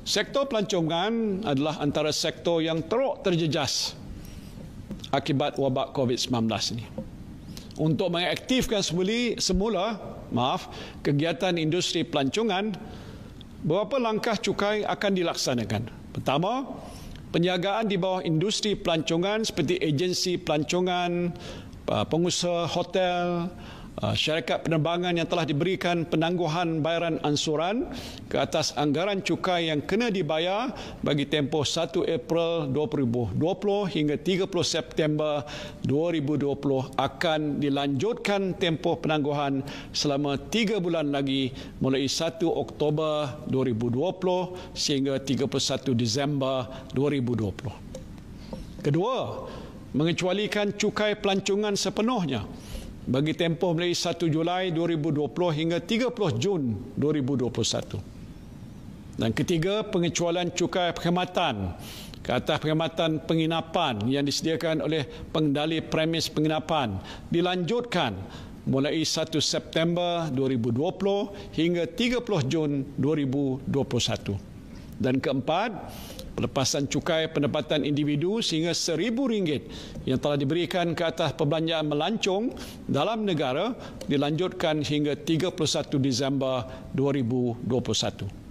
Sektor pelancongan adalah antara sektor yang teruk terjejas akibat wabak COVID-19 ini. Untuk mengaktifkan semula, semula maaf, kegiatan industri pelancongan, beberapa langkah cukai akan dilaksanakan. Pertama, penjagaan di bawah industri pelancongan seperti agensi pelancongan, pengusaha hotel, Ah, syarikat penerbangan yang telah diberikan penangguhan bayaran ansuran ke atas anggaran cukai yang kena dibayar bagi tempoh 1 April 2020 hingga 30 September 2020 akan dilanjutkan tempoh penangguhan selama 3 bulan lagi mulai 1 Oktober 2020 sehingga 31 Disember 2020. Kedua, mengecualikan cukai pelancongan sepenuhnya bagi tempoh mulai 1 Julai 2020 hingga 30 Jun 2021. Dan ketiga, pengecualian cukai perkhidmatan ke atas perkhidmatan penginapan yang disediakan oleh pengendali premis penginapan dilanjutkan mulai 1 September 2020 hingga 30 Jun 2021. Dan keempat, pelepasan cukai pendapatan individu sehingga RM1,000 yang telah diberikan ke atas perbelanjaan melancong dalam negara dilanjutkan hingga 31 Disember 2021.